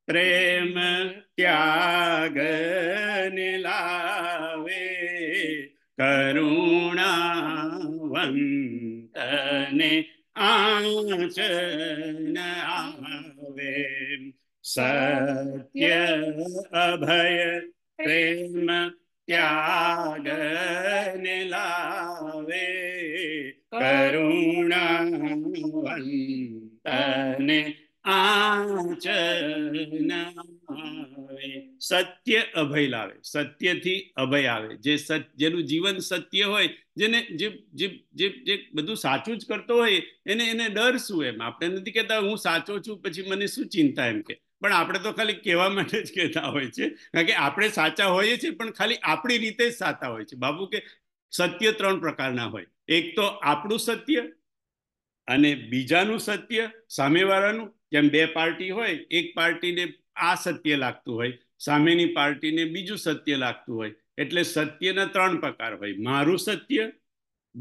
प्रेम त्याग निलावे करुणा वंतने आचन आवे सत्य अभय प्रेम त्याग निलावे करुणा वंत તને આચનાવે સત્ય અભય લાવે સત્યથી અભય આવે જે જેનું જીવન સત્ય હોય જેને જે જે બધું સાચું જ કરતો હોય એને એને ડર શું એમ આપણે નથી કહેતા હું સાચો છું પછી મને શું ચિંતા એમ કે પણ આપણે તો ખાલી કહેવા માટે જ કહેતા હોય છે કારણ કે આપણે સાચા હોઈએ છીએ પણ ખાલી આપણી રીતે જ સાચા હોય છે બાબુ કે સત્ય ત્રણ પ્રકારના હોય એક તો આપણું સત્ય અને બીજાનું સત્ય સામેવાળાનું જેમ બે પાર્ટી હોય એક પાર્ટીને આ સત્ય લાગતું હોય સામેની પાર્ટીને બીજું સત્ય લાગતું હોય એટલે સત્યના ત્રણ પ્રકાર હોય મારું સત્ય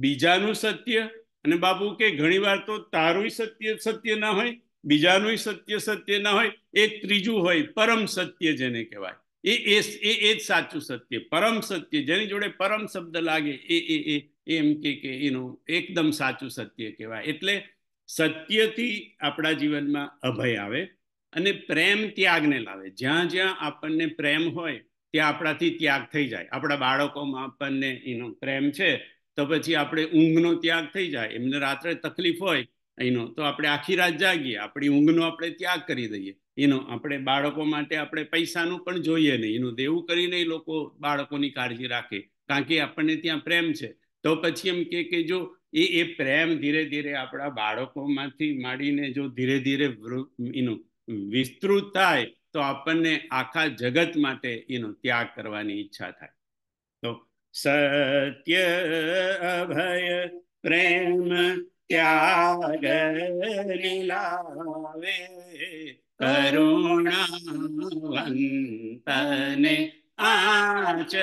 બીજાનું સત્ય અને બાપુ કે ઘણીવાર તો તારું સત્ય સત્ય ના હોય બીજાનું સત્ય સત્ય ના હોય એક ત્રીજું હોય પરમ સત્ય જેને કહેવાય એ એ એ જ સાચું સત્ય પરમ સત્ય જેની જોડે પરમ શબ્દ લાગે એ એ એ એમ કે એનું એકદમ સાચું સત્ય કહેવાય એટલે સત્યથી આપણા જીવનમાં અભય આવે અને પ્રેમ ત્યાગને લાવે જ્યાં જ્યાં આપણને પ્રેમ હોય ત્યાં આપણાથી ત્યાગ થઈ જાય આપણા બાળકોમાં આપણને એનો પ્રેમ છે તો પછી આપણે ઊંઘનો ત્યાગ થઈ જાય એમને રાત્રે તકલીફ હોય એનો તો આપણે આખી રાત જાગીએ આપણી ઊંઘનો આપણે ત્યાગ કરી દઈએ એનો આપણે બાળકો માટે આપણે પૈસાનું પણ જોઈએ નહીં એનું દેવું કરીને લોકો બાળકોની કાળજી રાખે કારણ કે આપણને ત્યાં પ્રેમ છે તો પછી એમ કે કે જો એ એ પ્રેમ ધીરે ધીરે આપણા બાળકોમાંથી માંડીને જો ધીરે ધીરે એનું વિસ્તૃત થાય તો આપણને આખા જગત માટે એનો ત્યાગ કરવાની ઈચ્છા થાય તો સત્ય અભય પ્રેમ ત્યાગ નિલાવે કરુણાવંતને આચન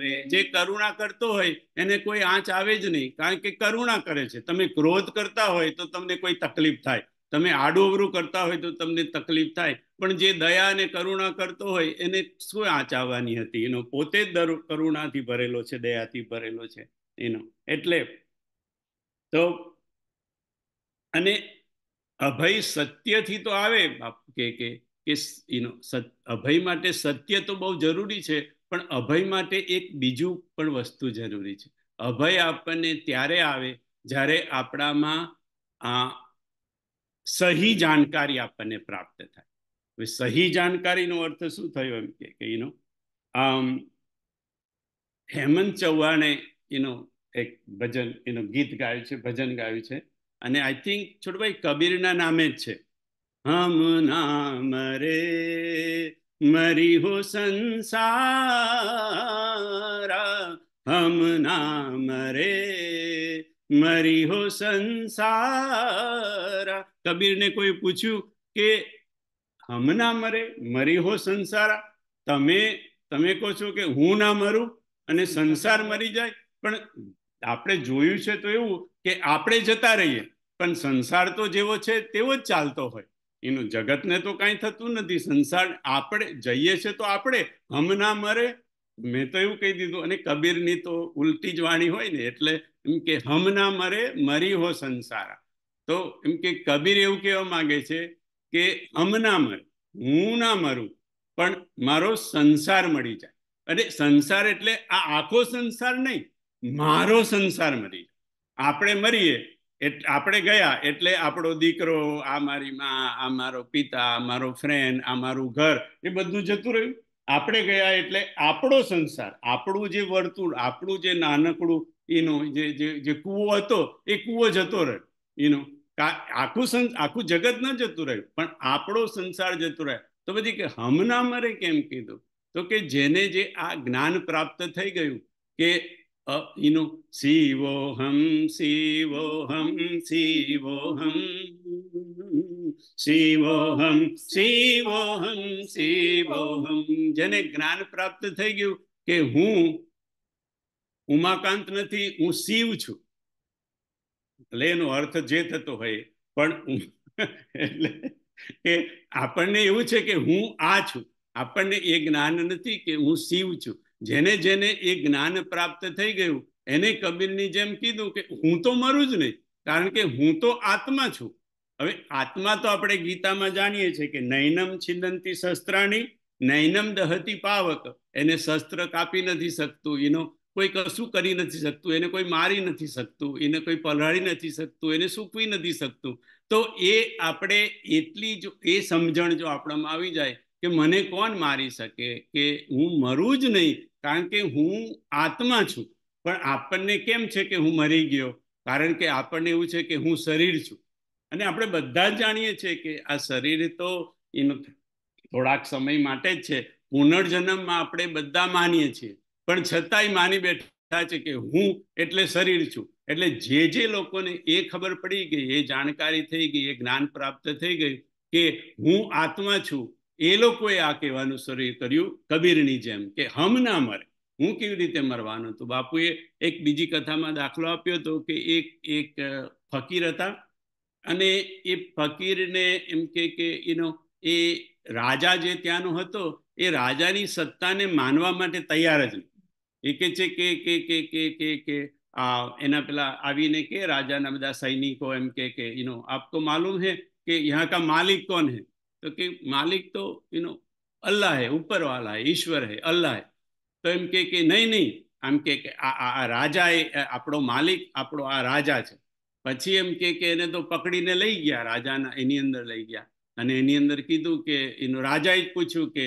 જે કરુણા કરતો હોય એને કોઈ આંચ આવે જ નહીં કારણ કે કરુણા કરે છે તમે ક્રોધ કરતા હોય તો તમને કોઈ તકલીફ થાય તમે આડુઅવરું કરતા હોય તો તમને તકલીફ થાય પણ જે દયા અને કરુણા કરતો હોય એને શું આંચ આવવાની હતી એનો પોતે જ કરુણાથી ભરેલો છે દયાથી ભરેલો છે એનો એટલે તો અને અભય સત્યથી તો આવે બાપ કે કે કે અભય માટે સત્ય તો બહુ જરૂરી છે પણ અભય માટે એક બીજું પણ વસ્તુ જરૂરી છે અભય આપણને ત્યારે આવે જ્યારે આપણામાં આ સહી જાણકારી આપણને પ્રાપ્ત થાય સહી જાણકારીનો અર્થ શું થયો એમ કે એનો આમ હેમંત ચૌહાણે એનો એક ભજન એનું ગીત ગાયું છે ભજન ગાયું છે અને આઈ થિંક છોટભાઈ કબીરના નામે જ છે હમ નામ રે મરી હો संसारा हम ना मरे મરી હો સંસારા કબીરને કોઈ પૂછ્યું કે હમ ના મરે મરી હો સંસારા તમે તમે કહો છો કે હું ના મરું અને સંસાર મરી જાય પણ આપણે જોયું છે તો એવું કે આપણે જતા રહીએ પણ સંસાર તો જેવો છે તેવો જ ચાલતો હોય એનું જગતને તો કાંઈ થતું નથી સંસાર આપણે જઈએ છે તો આપણે હમ ના મરે મેં તો એવું કહી દીધું અને કબીરની તો ઉલટી જ વાણી હોય ને એટલે એમ કે હમ ના મરે મરી હો સંસાર તો એમ કે કબીર એવું કહેવા માગે છે કે હમ ના મરે હું ના મરું પણ મારો સંસાર મળી જાય અને સંસાર એટલે આ આખો સંસાર નહીં મારો સંસાર મરી જાય આપણે મરીએ આપણે ગયા એટલે આપણો દીકરો આ મારી માં આ મારો પિતા આ મારો ફ્રેન્ડ આ મારું ઘર એ બધું જતું રહ્યું આપણે ગયા એટલે આપણો સંસાર આપણું જે વર્તુળ આપણું જે નાનકડું એનો જે જે કૂવો હતો એ કૂવો જતો રહ્યો એનો આખું આખું જગત ન જતું રહ્યું પણ આપણો સંસાર જતો રહ્યો તો પછી કે હમના મરે કેમ કીધું તો કે જેને જે આ જ્ઞાન પ્રાપ્ત થઈ ગયું કે અ યુ નો શિવોહં શિવોહં શિવોહં શિવોહં શિવોહં શિવોહં જને જ્ઞાન પ્રાપ્ત થઈ ગયું કે હું ઉમાકાંત નથી હું શિવ છું ભલે એનો અર્થ જે તતો હોય પણ એટલે કે આપણને એવું છે કે હું આ છું આપણને એ જ્ઞાન નથી કે હું શિવ છું જેને જેને એ જ્ઞાન પ્રાપ્ત થઈ ગયું એને કબીરની જેમ કીધું કે હું તો મરું જ નહીં કારણ કે હું તો આત્મા છું હવે આત્મા તો આપણે ગીતામાં જાણીએ છીએ કે નૈનમ છિદંતી શસ્ત્રાણી નૈનમ દહતી પાવક એને શસ્ત્ર કાપી નથી શકતું એનો કોઈ કશું કરી નથી શકતું એને કોઈ મારી નથી શકતું એને કોઈ પલળી નથી શકતું એને સૂકવી નથી શકતું તો એ આપણે એટલી જો એ સમજણ જો આપણામાં આવી જાય કે મને કોણ મારી શકે કે હું મરું જ નહીં કારણ કે હું આત્મા છું પણ આપણને કેમ છે કે હું મરી ગયો કારણ કે આપણને એવું છે કે હું શરીર છું અને આપણે બધા જ જાણીએ છીએ કે આ શરીર તો એનો થોડાક સમય માટે જ છે પુનર્જન્મમાં આપણે બધા માનીએ છીએ પણ છતાંય માની બેઠા છે કે હું એટલે શરીર છું એટલે જે જે લોકોને એ ખબર પડી ગઈ એ જાણકારી થઈ ગઈ એ જ્ઞાન પ્રાપ્ત થઈ ગયું કે હું આત્મા છું એ લોકોએ આ કહેવાનું શરૂ કર્યું કબીરની જેમ કે હમ ના મરે હું કેવી રીતે મરવાનો તો બાપુએ એક બીજી કથામાં દાખલો આપ્યો હતો કે એક એક ફકીર હતા અને એ ફકીરને એમ કે એનો એ રાજા જે ત્યાંનો હતો એ રાજાની સત્તાને માનવા માટે તૈયાર જ એ કે છે કે કે કે કે કે કે આ એના પેલા આવીને કે રાજાના બધા સૈનિકો એમ કે કે એનો આપકો માલુમ હે કે યહાં કા માલિક કોણ હે तो के मालिक तो यू नो अल्लाह है ऊपर वाला है ईश्वर है अल्लाह है तो एम के के नहीं नहीं हम के के आ आ राजा है आपनो मालिक आपनो आ राजा छे પછી એમ કે કે એને તો પકડીને લઈ ગયા રાજાના એની અંદર લઈ ગયા અને એની અંદર કીધું કે એનો રાજા જ પૂછ્યું કે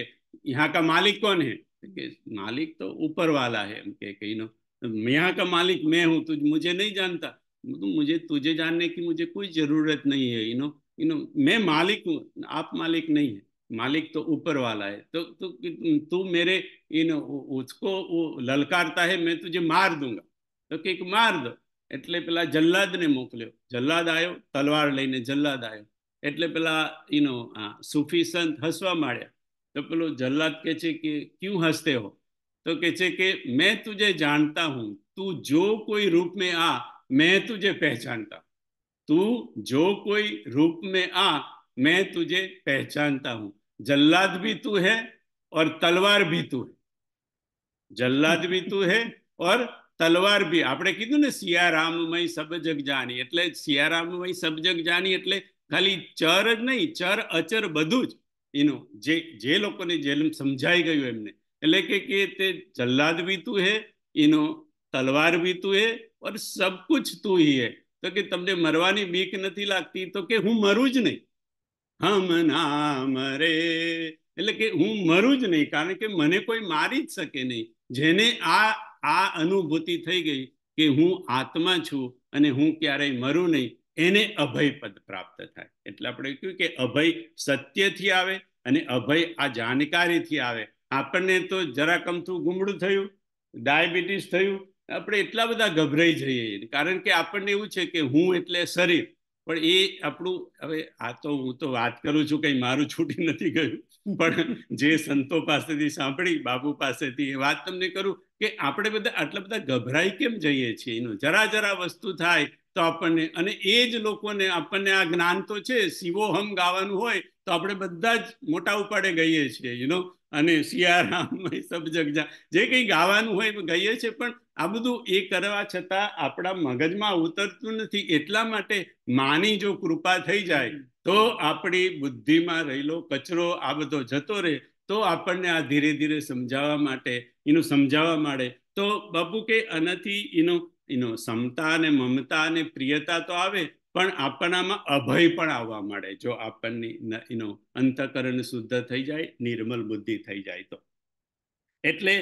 યહા કા માલિક કોણ હે કે માલિક તો ઉપરવાલા હે એમ કે કઈનો મયા કા માલિક મે હું તુજ મુજે નહીં જાનતા તું મુજે તુજે જાનને કી મુજે કોઈ જરૂરત નહીં હે યુ નો यू नो मैं मालिक आप मालिक नहीं है मालिक तो ऊपर वाला है तो तू मेरे इन उसको वो ललकारता है मैं तुझे मार दूंगा तो के मार दो એટલે પેલા जल्लाદને મોકલ્યો जल्लाદ આવ્યો તલવાર લઈને जल्लाદ આવ્યો એટલે પેલા યુ નો સુફી સંત હસવા માળ્યો તો પેલો जल्लाદ કે છે કે ક્યું હસતે હો તો કે છે કે મેં तुझे જાણતા હું તું જો કોઈ રૂપ મે આ મેં तुझे पहचानता तू जो कोई रूप में आ मैं तुझे पहचानता हूं जल्लाद भी तू है और तलवार भी तू है जल्लाद भी तू है और तलवार भी अपने कीधु ने सियाराममय सब जग जानी एट सियाराममय सब जग जानी एट खाली चर ज नहीं चर अचर बधुज इनो जेल समझाई गयु जल्लाद भी तू है इनो तलवार भी तू है और सब कुछ तू ही है તો કે તમને મરવાની બીક નથી લાગતી તો કે હું મરું જ નહીં હમ ના મરે એટલે કે હું મરું જ નહીં કારણ કે મને કોઈ મારી જ શકે નહીં જેને આ આ અનુભૂતિ થઈ ગઈ કે હું આત્મા છું અને હું ક્યારેય મરું નહીં એને અભય પદ પ્રાપ્ત થાય એટલે આપણે કહ્યું કે અભય સત્યથી આવે અને અભય આ જાણકારીથી આવે આપણને તો જરાક અમથું ગુમડું થયું ડાયાબિટીસ થયું આપણે એટલા બધા ગભરાઈ જઈએ કારણ કે આપણને એવું છે કે હું એટલે શરીર પણ એ આપણું હવે આ તો હું તો વાત કરું છું કંઈ મારું છૂટી નથી ગયું પણ જે સંતો પાસેથી સાંભળી બાબુ પાસેથી એ વાત તમને કરું કે આપણે બધા આટલા બધા ગભરાઈ કેમ જઈએ છીએ એનું જરા જરા વસ્તુ થાય તો આપણને અને એ જ લોકોને આપણને આ જ્ઞાન તો છે શિવોહમ ગાવાનું હોય તો આપણે બધા જ મોટા ઉપાડે ગઈએ છીએ યુ નો અને સિયારામ સબ જગ જે કંઈ ગાવાનું હોય ગઈએ છીએ પણ આ બધું એ કરવા છતાં આપણા મગજમાં ઉતરતું નથી એટલા માટે માની જો કૃપા થઈ જાય તો આપણી બુદ્ધિમાં રહેલો કચરો આ બધો જતો રહે તો આપણને આ ધીરે ધીરે સમજાવવા માટે એનું સમજાવવા માંડે તો બાપુ કે આનાથી એનો એનો સમતા અને મમતા અને પ્રિયતા તો આવે પણ આપણામાં અભય પણ આવવા માંડે જો આપણને એનો અંતકરણ શુદ્ધ થઈ જાય નિર્મલ બુદ્ધિ થઈ જાય તો એટલે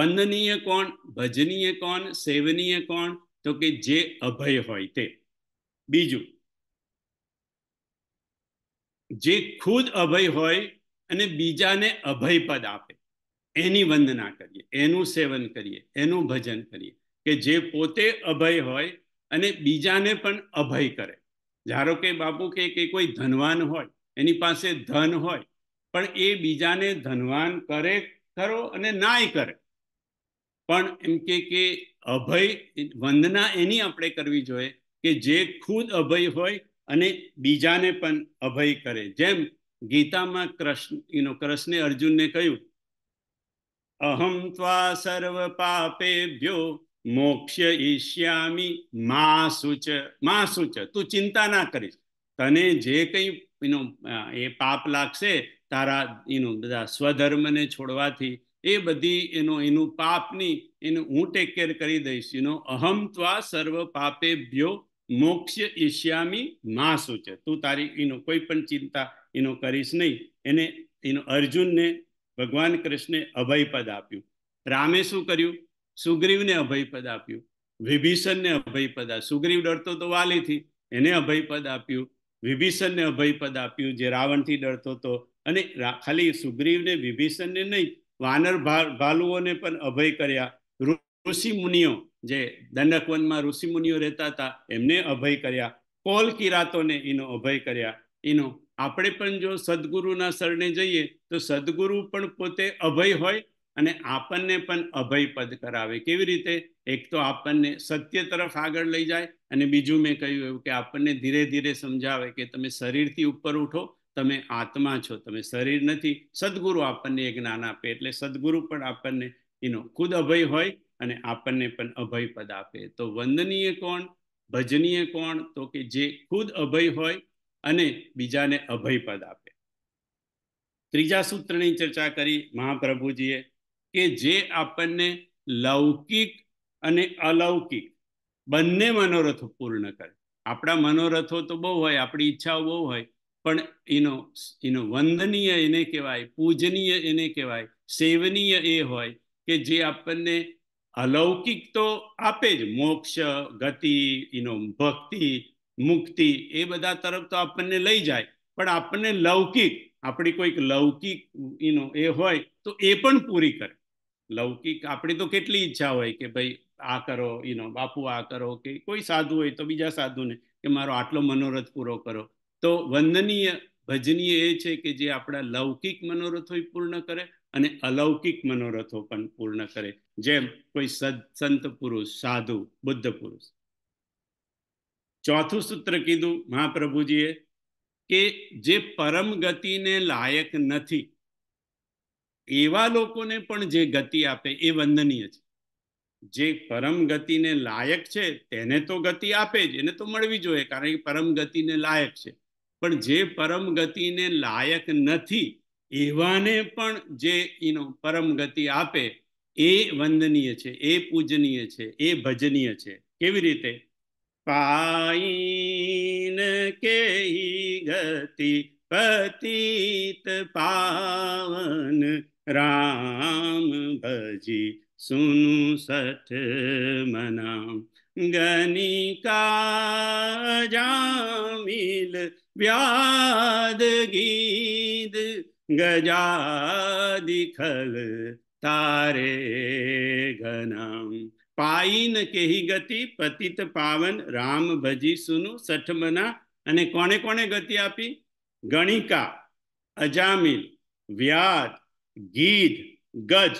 વંદનીય કોણ ભજનીય કોણ સેવનીય કોણ તો કે જે અભય હોય તે બીજું જે ખુદ અભય હોય અને બીજાને અભય પદ આપે એની વંદના કરીએ એનું સેવન કરીએ એનું ભજન કરીએ કે જે પોતે અભય હોય અને બીજાને પણ અભય કરે ધારો કે બાપુ કે કોઈ ધનવાન હોય એની પાસે ધન હોય પણ એ બીજાને ધનવાન કરે ખરો અને નાય કરે પણ એમ કે કે અભય વંદના એની આપણે કરવી જોઈએ કે જે ખુદ અભય હોય અને બીજાને પણ અભય કરે જેમ ગીતામાં કૃષ્ણ એનો કૃષ્ણે અર્જુનને કહ્યું અહમ ત્વા સર્વ પાપેભ્યો મોક્ષ ઈષ્યામી મા સૂચ મા સૂચ તું ચિંતા ના કરીશ તને જે કંઈ એનો એ પાપ લાગશે તારા એનો બધા સ્વધર્મને છોડવાથી એ બધી એનો એનું પાપની એનું હું ટેક કેર કરી દઈશ એનો અહમ ત્વા સર્વ ભ્યો મોક્ષ ઈષ્યામી મા સૂચ તું તારી એનો કોઈ પણ ચિંતા એનો કરીશ નહીં એને એનો અર્જુનને ભગવાન કૃષ્ણે અભયપદ આપ્યું રામે શું કર્યું સુગ્રીવને અભયપદ આપ્યું વિભીષણને અભયપદ સુગ્રીવ ડરતો તો વાલીથી એને અભયપદ આપ્યું વિભીષણને અભયપદ આપ્યું જે રાવણથી ડરતો હતો અને ખાલી સુગ્રીવને વિભીષણને નહીં વાનર ભાલુઓને પણ અભય કર્યા ઋષિ મુનિઓ જે દંડકવનમાં ઋષિ મુનિઓ રહેતા હતા એમને અભય કર્યા કોલ કિરાતોને એનો અભય કર્યા એનો આપણે પણ જો સદગુરુના શરણે જઈએ તો સદગુરુ પણ પોતે અભય હોય અને આપણને પણ અભય પદ કરાવે કેવી રીતે એક તો આપણને સત્ય તરફ આગળ લઈ જાય અને બીજું મેં કહ્યું એવું કે આપણને ધીરે ધીરે સમજાવે કે તમે શરીરથી ઉપર ઉઠો તમે આત્મા છો તમે શરીર નથી સદગુરુ આપણને એ જ્ઞાન આપે એટલે સદગુરુ પણ આપણને એનો ખુદ અભય હોય અને આપણને પણ અભય પદ આપે તો વંદનીય કોણ ભજનીય કોણ તો કે જે ખુદ અભય હોય અને બીજાને અભય પદ આપે ત્રીજા સૂત્રની ચર્ચા કરી મહાપ્રભુજીએ કે જે આપણને લૌકિક અને અલૌકિક બંને મનોરથો પૂર્ણ કરે આપણા મનોરથો તો બહુ હોય આપણી ઈચ્છાઓ બહુ હોય પણ એનો એનો વંદનીય એને કહેવાય પૂજનીય એને કહેવાય સેવનીય એ હોય કે જે આપણને અલૌકિક તો આપે જ મોક્ષ ગતિ એનો ભક્તિ મુક્તિ એ બધા તરફ તો આપણને લઈ જાય પણ આપણને લૌકિક આપણી કોઈક લૌકિક એનો એ હોય તો એ પણ પૂરી કરે લૌકિક આપણી તો કેટલી ઈચ્છા હોય કે ભાઈ આ કરો ઈનો બાપુ આ કરો કે કોઈ સાધુ હોય તો બીજા સાધુને કે મારો આટલો મનોરથ પૂરો કરો તો વંદનીય ભજનીય એ છે કે જે આપણા લૌકિક મનોરથો પૂર્ણ કરે અને અલૌકિક મનોરથો પણ પૂર્ણ કરે જેમ કોઈ સંત પુરુષ સાધુ બુદ્ધ પુરુષ ચોથું સૂત્ર કીધું મહાપ્રભુજીએ કે જે પરમ ગતિને લાયક નથી એવા લોકોને પણ જે ગતિ આપે એ વંદનીય છે જે પરમ ગતિને લાયક છે તેને તો ગતિ આપે જ એને તો મળવી જોઈએ કારણ કે પરમ ગતિને લાયક છે પણ જે પરમ ગતિને લાયક નથી એવાને પણ જે એનો પરમ ગતિ આપે એ વંદનીય છે એ પૂજનીય છે એ ભજનીય છે કેવી રીતે પાઈન કે ગતિ પતિત પાવન राम भजी सुनु सठ मना गणिका जामिल व्याद गीत गजा दिखल तारे घनाम પાઈન કેહી ગતિ પતિત પાવન રામ ભજી સુનું સઠમના અને કોને કોને ગતિ આપી ગણિકા અજામિલ વ્યાદ ગીધ ગજ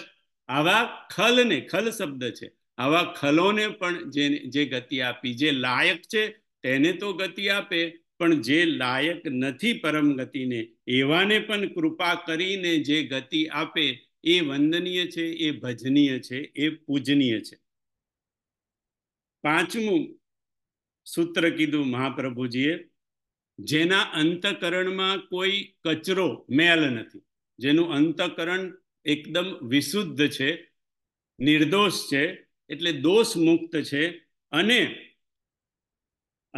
આવા ખલને ખલ શબ્દ છે આવા ખલોને પણ જે જે ગતિ આપી જે લાયક છે તેને તો ગતિ આપે પણ જે લાયક નથી પરમ ગતિને એવાને પણ કૃપા કરીને જે ગતિ આપે એ વંદનીય છે એ ભજનીય છે એ પૂજનીય છે પાંચમું સૂત્ર કીધું મહાપ્રભુજીએ જેના અંતકરણમાં કોઈ કચરો મેલ નથી જેનું અંતકરણ એકદમ વિશુદ્ધ છે નિર્દોષ છે એટલે દોષ મુક્ત છે અને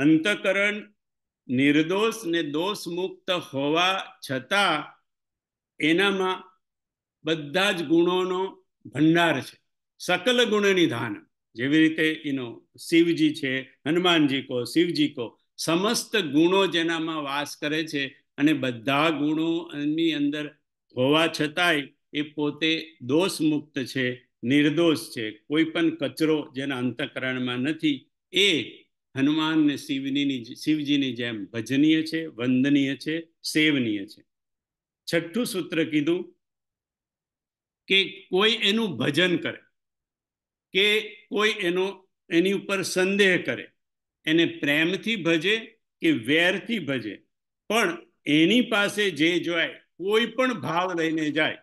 અંતકરણ નિર્દોષ ને દોષ મુક્ત હોવા છતાં એનામાં બધા જ ગુણોનો ભંડાર છે સકલ ધાન જેવી રીતે એનો શિવજી છે હનુમાનજી કો શિવજી કો સમસ્ત ગુણો જેનામાં વાસ કરે છે અને બધા ગુણોની અંદર હોવા છતાંય એ પોતે દોષ મુક્ત છે નિર્દોષ છે કોઈ પણ કચરો જેના અંતકરણમાં નથી એ હનુમાન ને શિવની શિવજીની જેમ ભજનીય છે વંદનીય છે સેવનીય છે છઠ્ઠું સૂત્ર કીધું કે કોઈ એનું ભજન કરે કે કોઈ એનો એની ઉપર સંદેહ કરે એને પ્રેમથી ભજે કે વેરથી ભજે પણ એની પાસે જે જોય કોઈપણ ભાવ લઈને જાય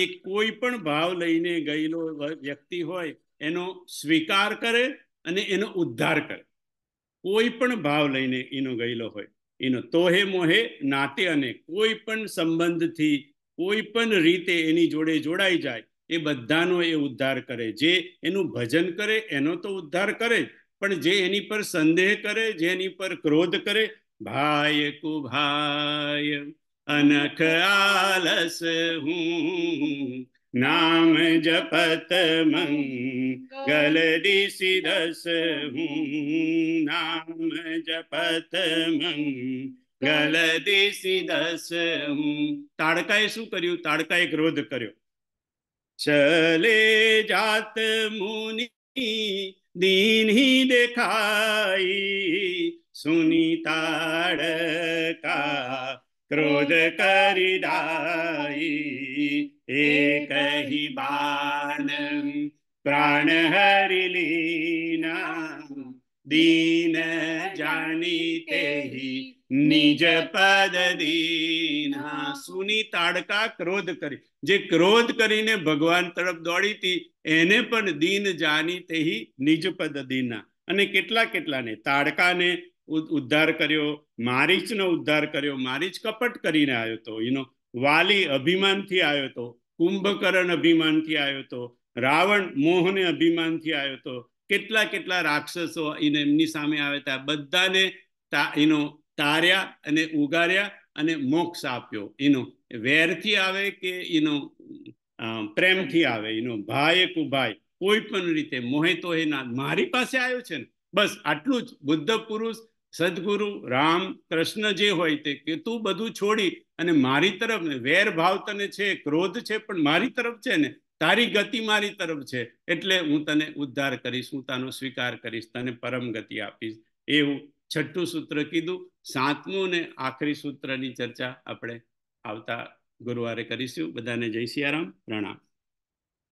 એ કોઈ પણ ભાવ લઈને ગયલો વ્યક્તિ હોય એનો સ્વીકાર કરે અને એનો ઉદ્ધાર કરે કોઈ પણ ભાવ લઈને એનો ગયલો હોય એનો તોહે મોહે નાતે અને કોઈ પણ સંબંધથી કોઈ પણ રીતે એની જોડે જોડાઈ જાય એ બધાનો એ ઉદ્ધાર કરે જે એનું ભજન કરે એનો તો ઉદ્ધાર કરે પણ જે એની પર સંધેહ કરે જેની પર ક્રોધ કરે ભાયકુ ભાય अनख आलस हूँ नाम जपत मंगल दिशिदस हूँ नाम जपत मंगल दिशिदस हूँ ताड़काए करू કર્યું क्रोध करो चले जात मुनि મુનિ દીન હી દેખાઈ સુની તાડકા क्रोध करिदाई एक ही बाण प्राण हरिलीना दीन जानीते ही निज પદ દીના સુની તાડકા ક્રોધ કરી જે ક્રોધ કરીને ભગવાન તરફ દોડી હતી એને પણ દીન જાની તેહી નિજ પદ દીના અને કેટલા કેટલાને તાડકાને ઉદ્ધાર કર્યો મારીચનો ઉદ્ધાર કર્યો મારીચ કપટ કરીને આવ્યો હતો એનો વાલી અભિમાનથી આવ્યો હતો કુંભકરણ અભિમાનથી આવ્યો હતો રાવણ મોહને અભિમાનથી આવ્યો હતો કેટલા કેટલા રાક્ષસો એને એમની સામે આવે હતા બધાને એનો તાર્યા અને ઉગાર્યા અને મોક્ષ આપ્યો એનો વેરથી આવે કે એનો પ્રેમથી આવે એનો ભાઈ ભાઈ કોઈ પણ રીતે મોહે તો ના મારી પાસે આવ્યો છે ને બસ આટલું જ બુદ્ધ પુરુષ સદગુરુ રામ કૃષ્ણ જે હોય તે કે તું બધું છોડી અને મારી તરફ ને વેર ભાવ તને છે ક્રોધ છે પણ મારી તરફ છે ને તારી ગતિ મારી તરફ છે એટલે હું તને ઉદ્ધાર કરીશ હું તાનો સ્વીકાર કરીશ તને પરમ ગતિ આપીશ એવું છઠ્ઠું સૂત્ર કીધું સાતમું ને આખરી સૂત્રની ચર્ચા આપણે આવતા ગુરુવારે કરીશું બધાને જય સિયારામ પ્રણામ